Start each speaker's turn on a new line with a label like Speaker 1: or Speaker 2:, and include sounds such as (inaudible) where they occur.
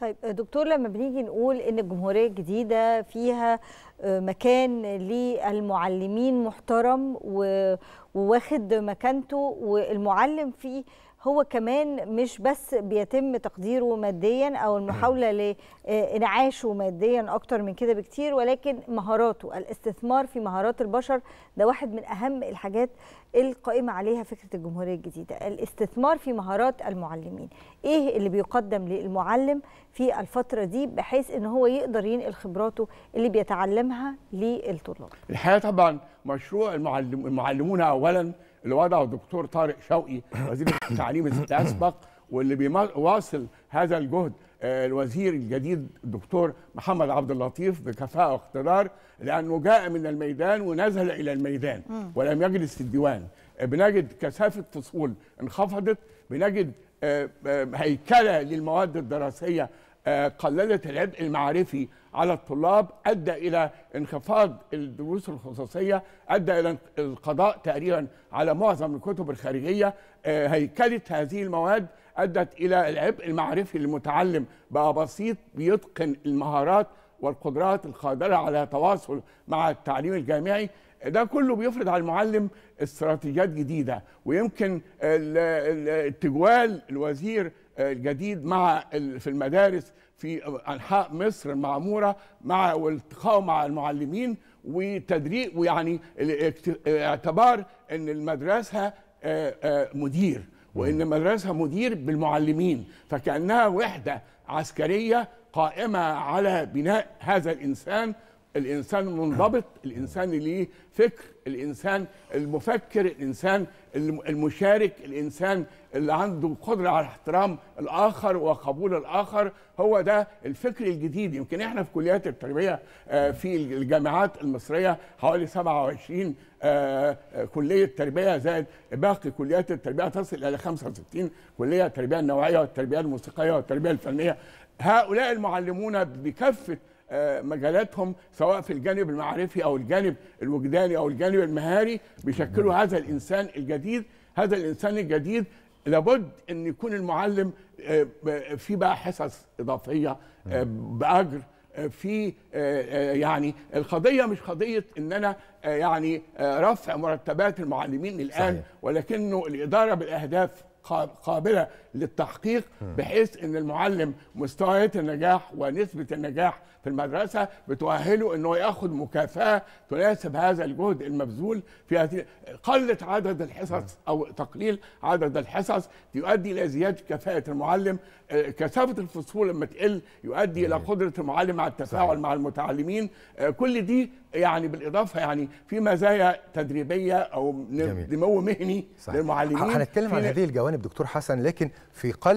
Speaker 1: طيب دكتور لما بنيجي نقول ان الجمهوريه الجديده فيها آه، مكان للمعلمين محترم وواخد مكانته والمعلم فيه هو كمان مش بس بيتم تقديره ماديا او المحاوله لانعاشه ماديا اكتر من كده بكتير ولكن مهاراته الاستثمار في مهارات البشر ده واحد من اهم الحاجات القائمه عليها فكره الجمهوريه الجديده الاستثمار في مهارات المعلمين ايه اللي بيقدم للمعلم في الفتره دي بحيث ان هو يقدر ينقل خبراته اللي بيتعلمها للطلاب
Speaker 2: الحقيقه طبعا مشروع المعلم المعلمون اولا اللي وضعه الدكتور طارق شوقي (coughs) وزير التعليم الاسبق واللي بيواصل هذا الجهد آه، الوزير الجديد الدكتور محمد عبد اللطيف بكفاءه واقتدار لانه جاء من الميدان ونزل الى الميدان ولم يجلس في الديوان آه، بنجد كثافه فصول انخفضت بنجد آه، هيكله للمواد الدراسيه قللت العبء المعرفي على الطلاب ادى الى انخفاض الدروس الخصوصيه ادى الى القضاء تقريبا على معظم الكتب الخارجيه آه، هيكله هذه المواد ادت الى العبء المعرفي للمتعلم بقى بسيط بيتقن المهارات والقدرات القادره على تواصل مع التعليم الجامعي ده كله بيفرض على المعلم استراتيجيات جديده ويمكن التجوال الوزير الجديد مع في المدارس في انحاء مصر المعموره مع والتقاء مع المعلمين وتدريب ويعني اعتبار ان المدرسه آه، آه، مدير وان المدرسه مدير بالمعلمين فكانها وحده عسكريه قائمه على بناء هذا الانسان الانسان المنضبط الانسان اللي ليه فكر الانسان المفكر الانسان المشارك الانسان اللي عنده قدره على احترام الاخر وقبول الاخر هو ده الفكر الجديد يمكن احنا في كليات التربيه آه، في الجامعات المصريه حوالي 27 آه، آه، كليه تربيه زائد باقي كليات التربيه تصل الى 65 كليه التربيه النوعيه والتربيه الموسيقيه والتربيه الفنيه هؤلاء المعلمون بكافه آه، مجالاتهم سواء في الجانب المعرفي او الجانب الوجداني او الجانب المهاري بيشكلوا نعم. هذا الانسان الجديد هذا الانسان الجديد لابد ان يكون المعلم آه، في بقى حصص اضافيه آه، نعم. باجر في يعني القضيه مش قضيه ان انا يعني رفع مرتبات المعلمين الان صحيح. ولكنه الاداره بالاهداف قابله للتحقيق بحيث ان المعلم مستويات النجاح ونسبه النجاح في المدرسه بتؤهله انه ياخذ مكافاه تناسب هذا الجهد المبذول في هذه قله عدد الحصص او تقليل عدد الحصص يؤدي الى زياده كفاءه المعلم آه، كثافه الفصول لما تقل يؤدي الى قدره المعلم على التفاعل مع المتعلمين آه، كل دي يعني بالاضافه يعني في مزايا تدريبيه او نمو مهني صحيح. للمعلمين هنتكلم عن هذه الجوانب جانب دكتور حسن لكن في قلب